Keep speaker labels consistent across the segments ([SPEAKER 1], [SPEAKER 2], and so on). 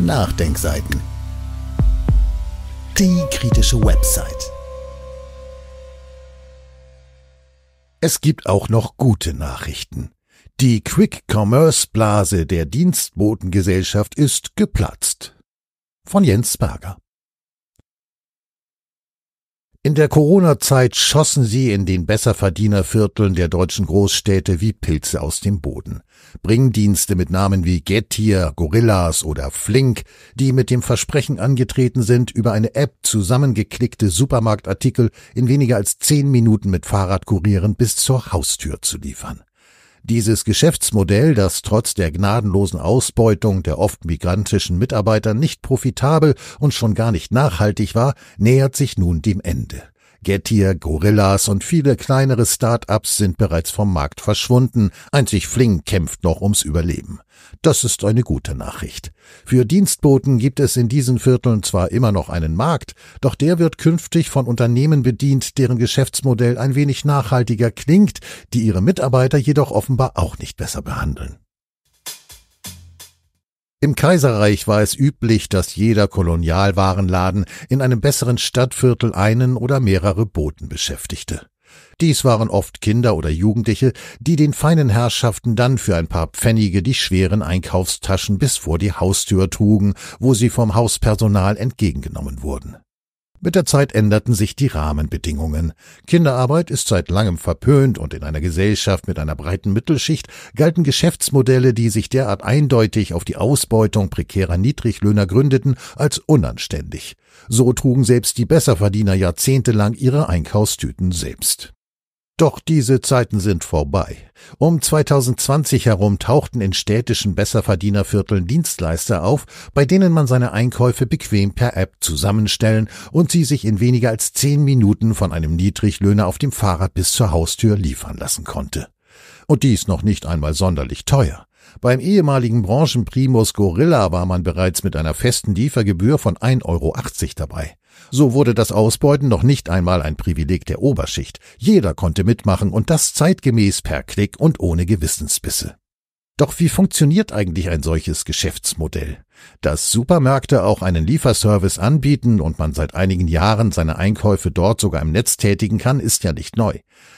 [SPEAKER 1] Nachdenkseiten. Die kritische Website. Es gibt auch noch gute Nachrichten. Die Quick-Commerce-Blase der Dienstbotengesellschaft ist geplatzt. Von Jens Berger. In der Corona-Zeit schossen sie in den Besserverdienervierteln der deutschen Großstädte wie Pilze aus dem Boden. Bringdienste mit Namen wie Gettier, Gorillas oder Flink, die mit dem Versprechen angetreten sind, über eine App zusammengeklickte Supermarktartikel in weniger als zehn Minuten mit Fahrradkurieren bis zur Haustür zu liefern. Dieses Geschäftsmodell, das trotz der gnadenlosen Ausbeutung der oft migrantischen Mitarbeiter nicht profitabel und schon gar nicht nachhaltig war, nähert sich nun dem Ende. Getir, Gorillas und viele kleinere Start-ups sind bereits vom Markt verschwunden. Einzig Fling kämpft noch ums Überleben. Das ist eine gute Nachricht. Für Dienstboten gibt es in diesen Vierteln zwar immer noch einen Markt, doch der wird künftig von Unternehmen bedient, deren Geschäftsmodell ein wenig nachhaltiger klingt, die ihre Mitarbeiter jedoch offenbar auch nicht besser behandeln. Im Kaiserreich war es üblich, dass jeder Kolonialwarenladen in einem besseren Stadtviertel einen oder mehrere Boten beschäftigte. Dies waren oft Kinder oder Jugendliche, die den feinen Herrschaften dann für ein paar Pfennige die schweren Einkaufstaschen bis vor die Haustür trugen, wo sie vom Hauspersonal entgegengenommen wurden. Mit der Zeit änderten sich die Rahmenbedingungen. Kinderarbeit ist seit langem verpönt und in einer Gesellschaft mit einer breiten Mittelschicht galten Geschäftsmodelle, die sich derart eindeutig auf die Ausbeutung prekärer Niedriglöhner gründeten, als unanständig. So trugen selbst die Besserverdiener jahrzehntelang ihre Einkaufstüten selbst. Doch diese Zeiten sind vorbei. Um 2020 herum tauchten in städtischen Besserverdienervierteln Dienstleister auf, bei denen man seine Einkäufe bequem per App zusammenstellen und sie sich in weniger als zehn Minuten von einem Niedriglöhner auf dem Fahrrad bis zur Haustür liefern lassen konnte. Und dies noch nicht einmal sonderlich teuer. Beim ehemaligen Branchenprimus Gorilla war man bereits mit einer festen Liefergebühr von 1,80 Euro dabei. So wurde das Ausbeuten noch nicht einmal ein Privileg der Oberschicht. Jeder konnte mitmachen und das zeitgemäß per Klick und ohne Gewissensbisse. Doch wie funktioniert eigentlich ein solches Geschäftsmodell? Dass Supermärkte auch einen Lieferservice anbieten und man seit einigen Jahren seine Einkäufe dort sogar im Netz tätigen kann, ist ja nicht neu.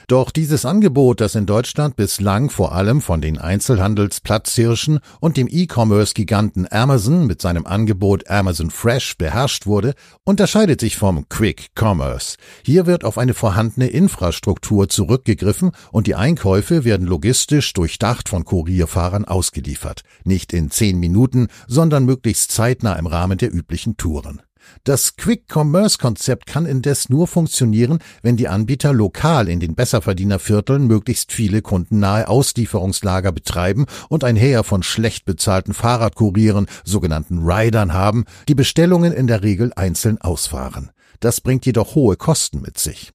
[SPEAKER 1] Doch dieses Angebot, das in Deutschland bislang vor allem von den Einzelhandelsplatzhirschen und dem E-Commerce-Giganten Amazon mit seinem Angebot Amazon Fresh beherrscht wurde, unterscheidet sich vom Quick Commerce. Hier wird auf eine vorhandene Infrastruktur zurückgegriffen und die Einkäufe werden logistisch durchdacht von Kurierfahrern ausgeliefert. Nicht in zehn Minuten, sondern möglichst zeitnah im Rahmen der üblichen Touren. Das Quick-Commerce-Konzept kann indes nur funktionieren, wenn die Anbieter lokal in den Besserverdienervierteln möglichst viele kundennahe Auslieferungslager betreiben und ein Heer von schlecht bezahlten Fahrradkurieren, sogenannten Riders, haben, die Bestellungen in der Regel einzeln ausfahren. Das bringt jedoch hohe Kosten mit sich.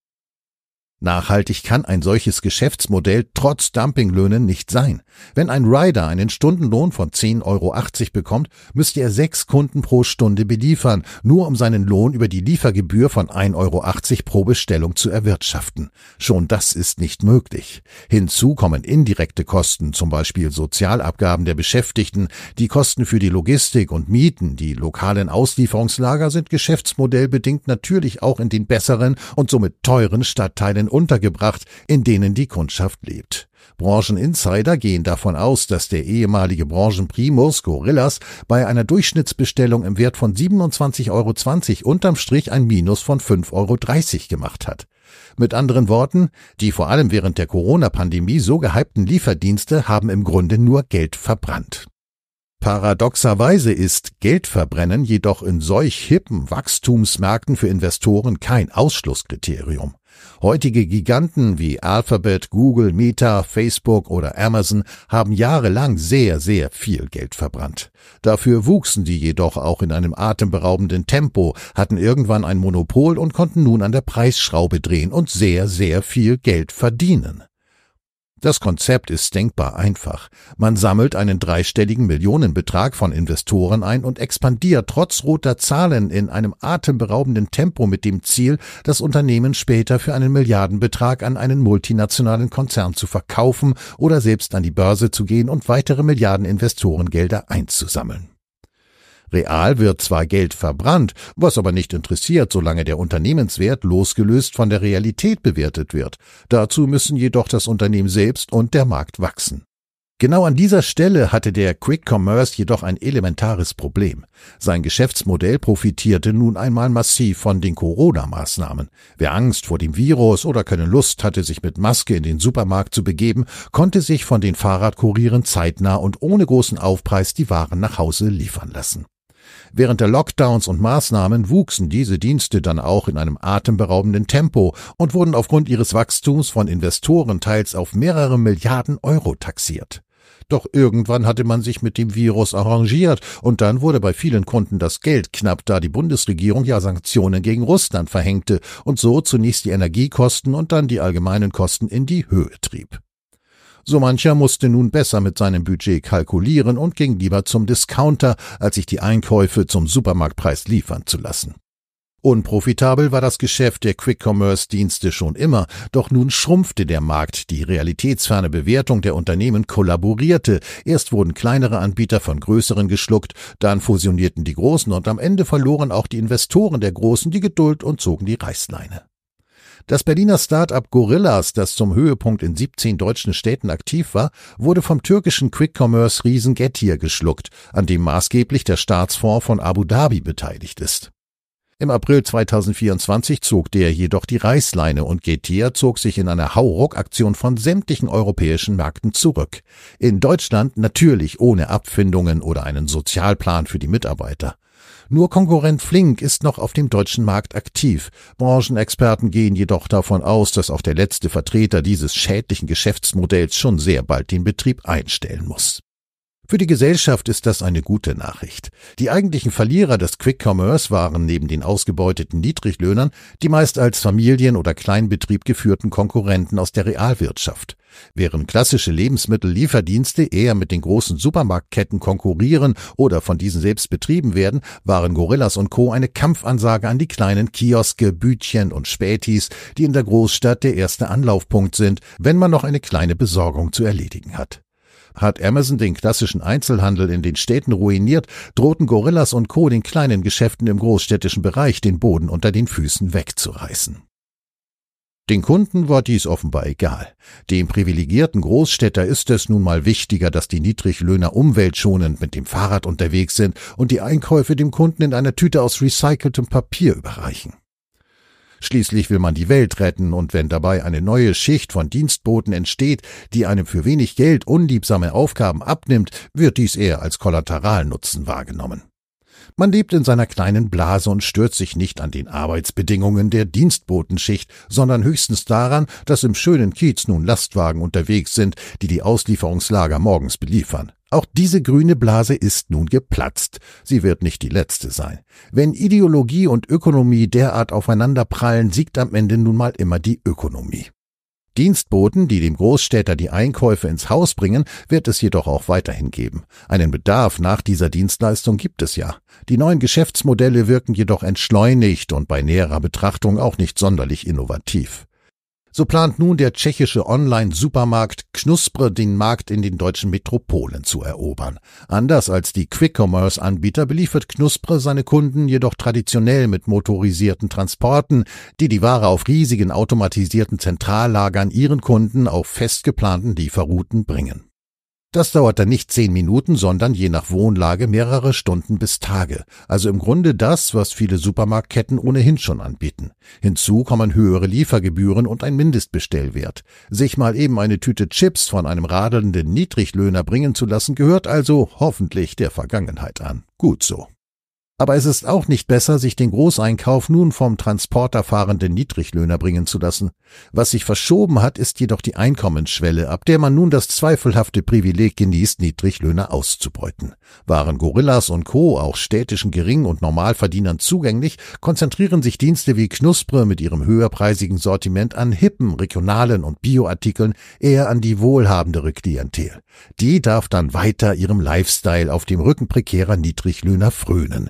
[SPEAKER 1] Nachhaltig kann ein solches Geschäftsmodell trotz Dumpinglöhnen nicht sein. Wenn ein Rider einen Stundenlohn von 10,80 Euro bekommt, müsste er sechs Kunden pro Stunde beliefern, nur um seinen Lohn über die Liefergebühr von 1,80 Euro pro Bestellung zu erwirtschaften. Schon das ist nicht möglich. Hinzu kommen indirekte Kosten, zum Beispiel Sozialabgaben der Beschäftigten, die Kosten für die Logistik und Mieten, die lokalen Auslieferungslager sind geschäftsmodellbedingt natürlich auch in den besseren und somit teuren Stadtteilen untergebracht, in denen die Kundschaft lebt. Brancheninsider gehen davon aus, dass der ehemalige Branchenprimus Gorillas bei einer Durchschnittsbestellung im Wert von 27,20 Euro unterm Strich ein Minus von 5,30 Euro gemacht hat. Mit anderen Worten, die vor allem während der Corona-Pandemie so gehypten Lieferdienste haben im Grunde nur Geld verbrannt. Paradoxerweise ist Geldverbrennen jedoch in solch hippen Wachstumsmärkten für Investoren kein Ausschlusskriterium. Heutige Giganten wie Alphabet, Google, Meta, Facebook oder Amazon haben jahrelang sehr, sehr viel Geld verbrannt. Dafür wuchsen die jedoch auch in einem atemberaubenden Tempo, hatten irgendwann ein Monopol und konnten nun an der Preisschraube drehen und sehr, sehr viel Geld verdienen. Das Konzept ist denkbar einfach. Man sammelt einen dreistelligen Millionenbetrag von Investoren ein und expandiert trotz roter Zahlen in einem atemberaubenden Tempo mit dem Ziel, das Unternehmen später für einen Milliardenbetrag an einen multinationalen Konzern zu verkaufen oder selbst an die Börse zu gehen und weitere Milliarden Investorengelder einzusammeln. Real wird zwar Geld verbrannt, was aber nicht interessiert, solange der Unternehmenswert losgelöst von der Realität bewertet wird. Dazu müssen jedoch das Unternehmen selbst und der Markt wachsen. Genau an dieser Stelle hatte der Quick Commerce jedoch ein elementares Problem. Sein Geschäftsmodell profitierte nun einmal massiv von den Corona-Maßnahmen. Wer Angst vor dem Virus oder keine Lust hatte, sich mit Maske in den Supermarkt zu begeben, konnte sich von den Fahrradkurieren zeitnah und ohne großen Aufpreis die Waren nach Hause liefern lassen. Während der Lockdowns und Maßnahmen wuchsen diese Dienste dann auch in einem atemberaubenden Tempo und wurden aufgrund ihres Wachstums von Investoren teils auf mehrere Milliarden Euro taxiert. Doch irgendwann hatte man sich mit dem Virus arrangiert und dann wurde bei vielen Kunden das Geld knapp, da die Bundesregierung ja Sanktionen gegen Russland verhängte und so zunächst die Energiekosten und dann die allgemeinen Kosten in die Höhe trieb. So mancher musste nun besser mit seinem Budget kalkulieren und ging lieber zum Discounter, als sich die Einkäufe zum Supermarktpreis liefern zu lassen. Unprofitabel war das Geschäft der Quick-Commerce-Dienste schon immer, doch nun schrumpfte der Markt, die realitätsferne Bewertung der Unternehmen kollaborierte, erst wurden kleinere Anbieter von größeren geschluckt, dann fusionierten die Großen und am Ende verloren auch die Investoren der Großen die Geduld und zogen die Reißleine. Das Berliner Start-up Gorillas, das zum Höhepunkt in 17 deutschen Städten aktiv war, wurde vom türkischen Quick-Commerce-Riesen Getir geschluckt, an dem maßgeblich der Staatsfonds von Abu Dhabi beteiligt ist. Im April 2024 zog der jedoch die Reißleine und Getir zog sich in einer Hauruck-Aktion von sämtlichen europäischen Märkten zurück. In Deutschland natürlich ohne Abfindungen oder einen Sozialplan für die Mitarbeiter. Nur Konkurrent Flink ist noch auf dem deutschen Markt aktiv. Branchenexperten gehen jedoch davon aus, dass auch der letzte Vertreter dieses schädlichen Geschäftsmodells schon sehr bald den Betrieb einstellen muss. Für die Gesellschaft ist das eine gute Nachricht. Die eigentlichen Verlierer des Quick Commerce waren neben den ausgebeuteten Niedriglöhnern die meist als Familien- oder Kleinbetrieb geführten Konkurrenten aus der Realwirtschaft. Während klassische Lebensmittellieferdienste eher mit den großen Supermarktketten konkurrieren oder von diesen selbst betrieben werden, waren Gorillas und Co. eine Kampfansage an die kleinen Kioske, Bütchen und Spätis, die in der Großstadt der erste Anlaufpunkt sind, wenn man noch eine kleine Besorgung zu erledigen hat. Hat Amazon den klassischen Einzelhandel in den Städten ruiniert, drohten Gorillas und Co. den kleinen Geschäften im großstädtischen Bereich den Boden unter den Füßen wegzureißen. Den Kunden war dies offenbar egal. Dem privilegierten Großstädter ist es nun mal wichtiger, dass die Niedriglöhner umweltschonend mit dem Fahrrad unterwegs sind und die Einkäufe dem Kunden in einer Tüte aus recyceltem Papier überreichen. Schließlich will man die Welt retten, und wenn dabei eine neue Schicht von Dienstboten entsteht, die einem für wenig Geld unliebsame Aufgaben abnimmt, wird dies eher als Kollateralnutzen wahrgenommen. Man lebt in seiner kleinen Blase und stört sich nicht an den Arbeitsbedingungen der Dienstbotenschicht, sondern höchstens daran, dass im schönen Kiez nun Lastwagen unterwegs sind, die die Auslieferungslager morgens beliefern. Auch diese grüne Blase ist nun geplatzt. Sie wird nicht die letzte sein. Wenn Ideologie und Ökonomie derart aufeinanderprallen, siegt am Ende nun mal immer die Ökonomie. Dienstboten, die dem Großstädter die Einkäufe ins Haus bringen, wird es jedoch auch weiterhin geben. Einen Bedarf nach dieser Dienstleistung gibt es ja. Die neuen Geschäftsmodelle wirken jedoch entschleunigt und bei näherer Betrachtung auch nicht sonderlich innovativ. So plant nun der tschechische Online-Supermarkt Knuspre den Markt in den deutschen Metropolen zu erobern. Anders als die Quick-Commerce-Anbieter beliefert Knuspre seine Kunden jedoch traditionell mit motorisierten Transporten, die die Ware auf riesigen automatisierten Zentrallagern ihren Kunden auf fest geplanten Lieferrouten bringen. Das dauert dann nicht zehn Minuten, sondern je nach Wohnlage mehrere Stunden bis Tage. Also im Grunde das, was viele Supermarktketten ohnehin schon anbieten. Hinzu kommen höhere Liefergebühren und ein Mindestbestellwert. Sich mal eben eine Tüte Chips von einem radelnden Niedriglöhner bringen zu lassen, gehört also hoffentlich der Vergangenheit an. Gut so. Aber es ist auch nicht besser, sich den Großeinkauf nun vom Transporter fahrenden Niedriglöhner bringen zu lassen. Was sich verschoben hat, ist jedoch die Einkommensschwelle, ab der man nun das zweifelhafte Privileg genießt, Niedriglöhner auszubeuten. Waren Gorillas und Co. auch städtischen Gering- und Normalverdienern zugänglich, konzentrieren sich Dienste wie Knuspre mit ihrem höherpreisigen Sortiment an hippen, regionalen und Bioartikeln eher an die wohlhabendere Klientel. Die darf dann weiter ihrem Lifestyle auf dem Rücken prekärer Niedriglöhner frönen